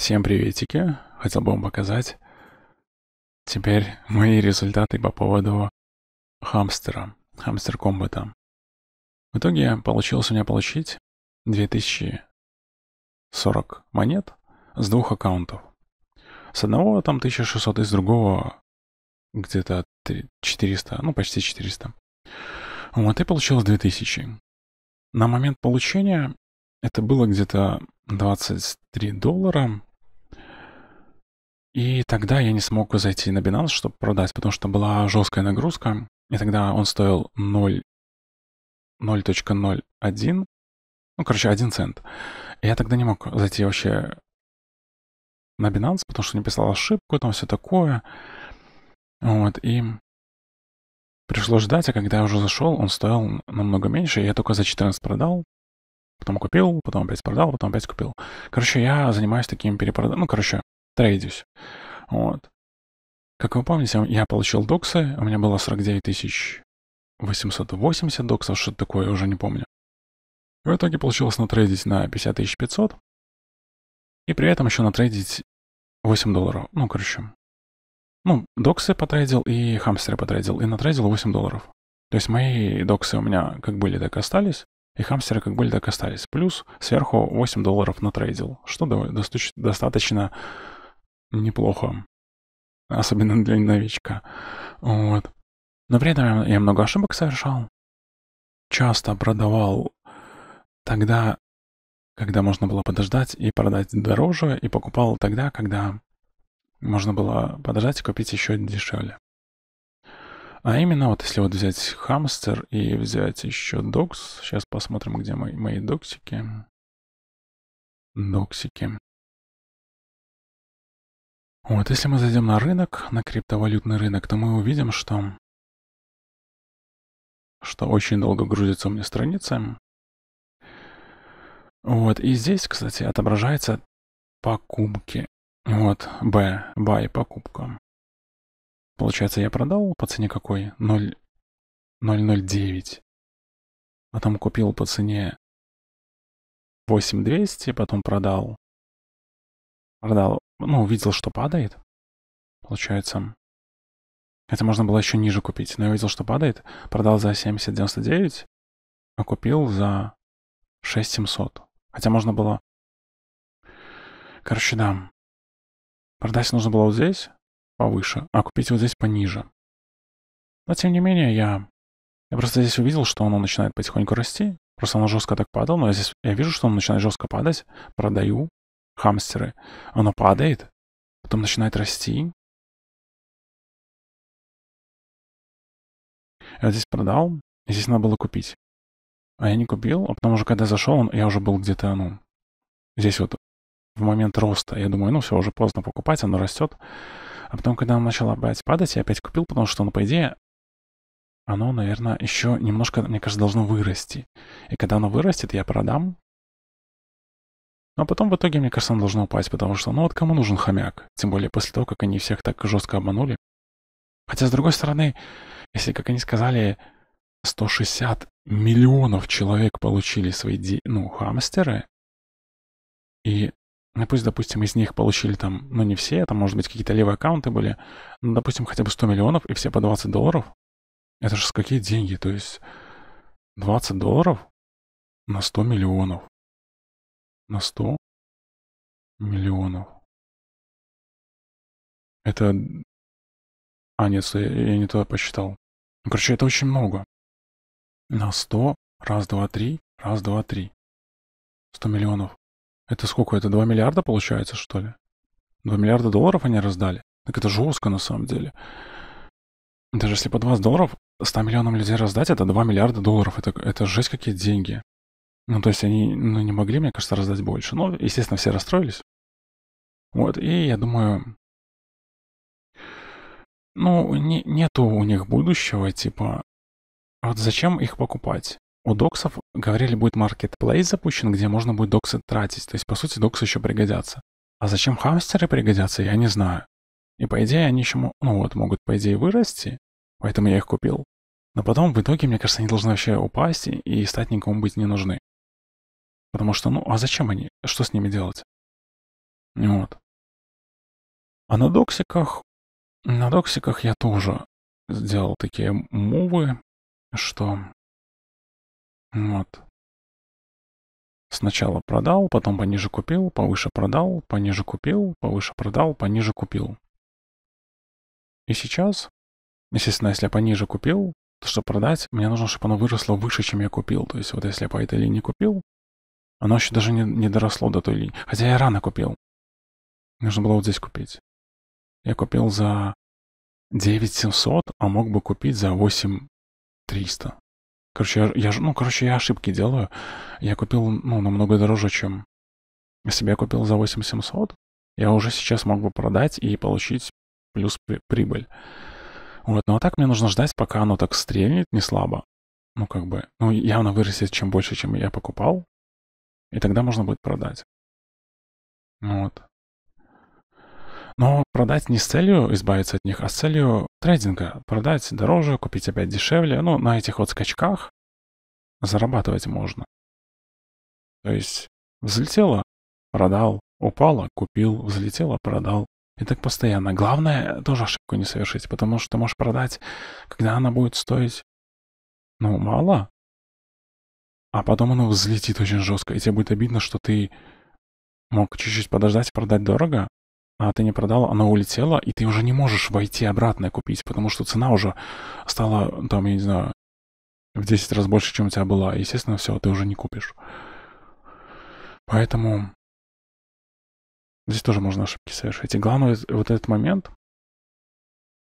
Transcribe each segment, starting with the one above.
Всем приветики. Хотел бы вам показать теперь мои результаты по поводу хамстера, хамстер комбата. В итоге получилось у меня получить 2040 монет с двух аккаунтов. С одного там 1600 и с другого где-то 400, ну почти 400. Вот и получилось 2000. На момент получения это было где-то 23 доллара и тогда я не смог зайти на Binance, чтобы продать, потому что была жесткая нагрузка, и тогда он стоил 0, 0.01, ну, короче, 1 цент. И я тогда не мог зайти вообще на Binance, потому что не писал ошибку, там все такое. Вот, и пришлось ждать, а когда я уже зашел, он стоил намного меньше, и я только за 14 продал, потом купил, потом опять продал, потом опять купил. Короче, я занимаюсь таким перепродажем, ну, короче, трейдюсь. Вот. Как вы помните, я получил доксы, у меня было 49 тысяч 880 доксов, что-то такое, я уже не помню. И в итоге получилось натрейдить на 50 500, и при этом еще натрейдить 8 долларов. Ну, короче, ну, доксы потрейдил и хамстеры потрейдил, и натрейдил 8 долларов. То есть мои доксы у меня как были, так и остались, и хамстеры как были, так и остались. Плюс сверху 8 долларов натрейдил, что достаточно неплохо. Особенно для новичка. Вот. Но при этом я много ошибок совершал. Часто продавал тогда, когда можно было подождать и продать дороже, и покупал тогда, когда можно было подождать и купить еще дешевле. А именно, вот если вот взять хамстер и взять еще докс, сейчас посмотрим, где мои, мои доксики. Доксики. Вот, если мы зайдем на рынок, на криптовалютный рынок, то мы увидим, что, что очень долго грузится у меня страница. Вот, и здесь, кстати, отображается покупки. Вот, B, buy, покупка. Получается, я продал по цене какой? 0.009, 0,09. Потом купил по цене 8200, потом продал. Продал ну, увидел, что падает, получается. Это можно было еще ниже купить, но я увидел, что падает, продал за 70.99, а купил за 6700. Хотя можно было... Короче, да. Продать нужно было вот здесь, повыше, а купить вот здесь пониже. Но тем не менее, я... Я просто здесь увидел, что оно начинает потихоньку расти. Просто оно жестко так падало, но я здесь я вижу, что оно начинает жестко падать. Продаю хамстеры, оно падает, потом начинает расти. Я вот здесь продал, и здесь надо было купить. А я не купил, а потому что когда зашел, я уже был где-то, ну, здесь вот в момент роста. Я думаю, ну все, уже поздно покупать, оно растет. А потом, когда оно начало опять падать, я опять купил, потому что, ну, по идее, оно, наверное, еще немножко, мне кажется, должно вырасти. И когда оно вырастет, я продам, а потом в итоге, мне кажется, он должен упасть, потому что ну вот кому нужен хомяк? Тем более после того, как они всех так жестко обманули. Хотя, с другой стороны, если, как они сказали, 160 миллионов человек получили свои, ди... ну, хамстеры, и ну, пусть, допустим, из них получили там, ну, не все, там, может быть, какие-то левые аккаунты были, но, ну, допустим, хотя бы 100 миллионов и все по 20 долларов, это же какие деньги, то есть 20 долларов на 100 миллионов на 100 миллионов. Это... А, нет, я не туда посчитал. Ну, короче, это очень много. На 100, раз, два, три, раз, два, три. 100 миллионов. Это сколько? Это 2 миллиарда получается, что ли? 2 миллиарда долларов они раздали? Так это жестко на самом деле. Даже если по 20 долларов 100 миллионам людей раздать, это 2 миллиарда долларов. Это, это жесть какие деньги. Ну, то есть они ну, не могли, мне кажется, раздать больше. Но, ну, естественно, все расстроились. Вот, и я думаю, ну, не, нету у них будущего, типа, вот зачем их покупать? У доксов, говорили, будет маркетплейс запущен, где можно будет доксы тратить. То есть, по сути, доксы еще пригодятся. А зачем хамстеры пригодятся, я не знаю. И, по идее, они еще, ну вот, могут, по идее, вырасти, поэтому я их купил. Но потом, в итоге, мне кажется, они должны вообще упасть и, и стать никому быть не нужны. Потому что, ну, а зачем они? Что с ними делать? Вот. А на доксиках, на доксиках я тоже сделал такие мувы, что вот. Сначала продал, потом пониже купил, повыше продал, пониже купил, повыше продал, пониже купил. И сейчас, естественно, если я пониже купил, то чтобы продать, мне нужно, чтобы оно выросло выше, чем я купил. То есть вот если я по этой линии купил, оно еще даже не, не доросло до той линии. Хотя я рано купил. Нужно было вот здесь купить. Я купил за 9700, а мог бы купить за 8300. Короче, я, я, ну, короче, я ошибки делаю. Я купил, ну, намного дороже, чем... Если я купил за 8700, я уже сейчас мог бы продать и получить плюс при, прибыль. Вот, ну а так мне нужно ждать, пока оно так стрельнет не слабо. Ну, как бы, ну, явно вырастет чем больше, чем я покупал. И тогда можно будет продать. Ну вот. Но продать не с целью избавиться от них, а с целью трейдинга. Продать дороже, купить опять дешевле. Ну, на этих вот скачках зарабатывать можно. То есть взлетело, продал, упало, купил, взлетело, продал. И так постоянно. Главное тоже ошибку не совершить, потому что ты можешь продать, когда она будет стоить, ну, мало, а потом оно взлетит очень жестко, и тебе будет обидно, что ты мог чуть-чуть подождать, и продать дорого, а ты не продал, оно улетело, и ты уже не можешь войти обратно и купить, потому что цена уже стала, там, я не знаю, в 10 раз больше, чем у тебя была. естественно, все, ты уже не купишь. Поэтому здесь тоже можно ошибки совершить. И главное, вот этот момент,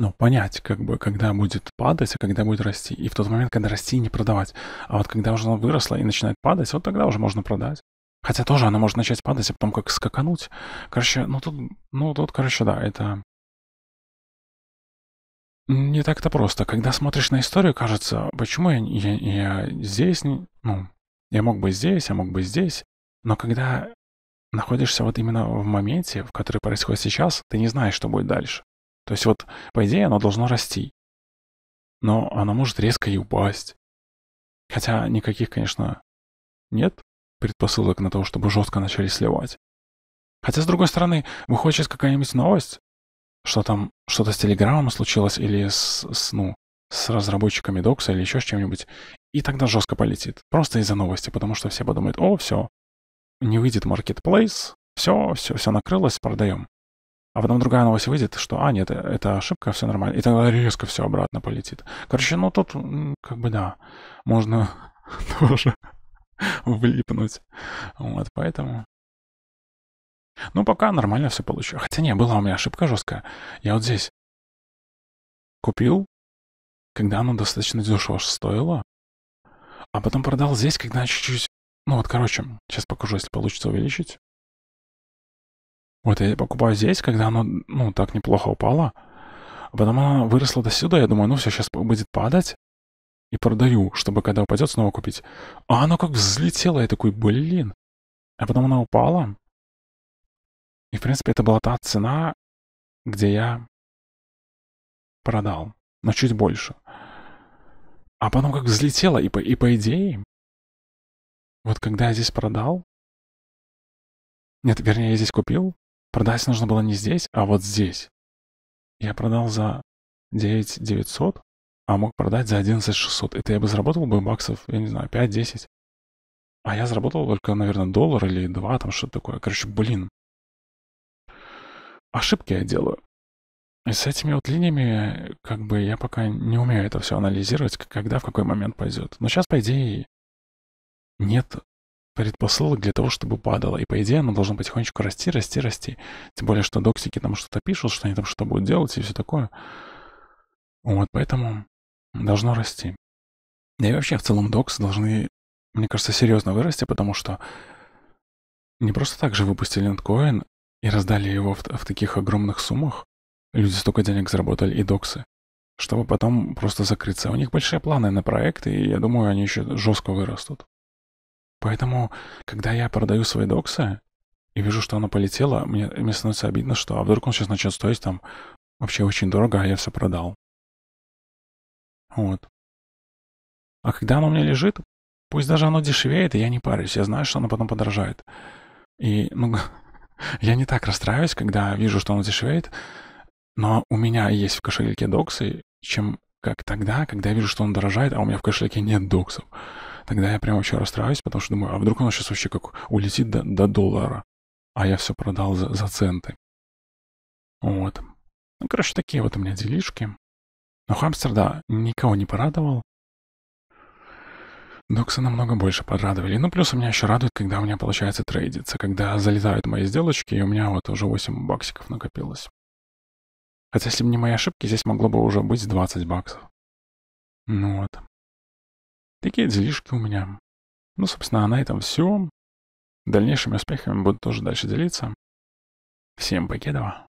ну, понять, как бы, когда будет падать, а когда будет расти. И в тот момент, когда расти, не продавать. А вот когда уже она выросла и начинает падать, вот тогда уже можно продать. Хотя тоже она может начать падать, а потом как скакануть. Короче, ну тут, ну тут, короче, да, это не так-то просто. Когда смотришь на историю, кажется, почему я, я, я здесь, не, ну, я мог бы здесь, я мог бы здесь. Но когда находишься вот именно в моменте, в который происходит сейчас, ты не знаешь, что будет дальше. То есть вот, по идее, оно должно расти. Но оно может резко и упасть. Хотя никаких, конечно, нет предпосылок на то, чтобы жестко начали сливать. Хотя, с другой стороны, выходит какая-нибудь новость, что там что-то с Телеграмом случилось или с, с, ну, с разработчиками Докса или еще с чем-нибудь, и тогда жестко полетит. Просто из-за новости, потому что все подумают, о, все, не выйдет Marketplace, все, все, все накрылось, продаем. А потом другая новость выйдет, что, а, нет, это ошибка, все нормально. И тогда резко все обратно полетит. Короче, ну тут, как бы да, можно тоже влипнуть. Вот, поэтому... Ну, пока нормально все получилось. Хотя не, была у меня ошибка жесткая. Я вот здесь купил, когда оно достаточно дешево стоило, а потом продал здесь, когда чуть-чуть... Ну вот, короче, сейчас покажу, если получится увеличить. Вот я покупаю здесь, когда оно, ну, так неплохо упало. А потом она выросла до сюда, я думаю, ну все, сейчас будет падать. И продаю, чтобы когда упадет, снова купить. А оно как взлетело, я такой, блин. А потом она упала. И, в принципе, это была та цена, где я продал, но чуть больше. А потом как взлетело, и по, и по идее, вот когда я здесь продал, нет, вернее, я здесь купил, Продать нужно было не здесь, а вот здесь. Я продал за 9900, а мог продать за 11600. Это я бы заработал бы баксов, я не знаю, 5-10. А я заработал только, наверное, доллар или два, там что-то такое. Короче, блин. Ошибки я делаю. И с этими вот линиями, как бы, я пока не умею это все анализировать, когда, в какой момент пойдет. Но сейчас, по идее, нет предпосылок для того, чтобы падало. И по идее оно должно потихонечку расти, расти, расти. Тем более, что доксики там что-то пишут, что они там что-то будут делать и все такое. Вот, поэтому должно расти. Да и вообще в целом доксы должны, мне кажется, серьезно вырасти, потому что не просто так же выпустили ноткоин и раздали его в, в таких огромных суммах. Люди столько денег заработали и доксы чтобы потом просто закрыться. У них большие планы на проекты, и я думаю, они еще жестко вырастут. Поэтому, когда я продаю свои доксы и вижу, что оно полетело, мне, мне становится обидно, что а вдруг он сейчас начнет стоить там вообще очень дорого, а я все продал. Вот. А когда оно у меня лежит, пусть даже оно дешевеет, и я не парюсь, я знаю, что оно потом подорожает. И, ну, я не так расстраиваюсь, когда вижу, что оно дешевеет, но у меня есть в кошельке доксы, чем как тогда, когда я вижу, что он дорожает, а у меня в кошельке нет доксов. Тогда я прям вообще расстраиваюсь, потому что думаю, а вдруг оно сейчас вообще как улетит до, до доллара, а я все продал за, за центы. Вот. Ну, короче, такие вот у меня делишки. Но хамстер, да, никого не порадовал. Доксы намного больше порадовали. Ну, плюс у меня еще радует, когда у меня получается трейдиться, когда залетают мои сделочки, и у меня вот уже 8 баксиков накопилось. Хотя, если бы не мои ошибки, здесь могло бы уже быть 20 баксов. Ну вот. Такие делишки у меня. Ну, собственно, на этом все. Дальнейшими успехами буду тоже дальше делиться. Всем покедова.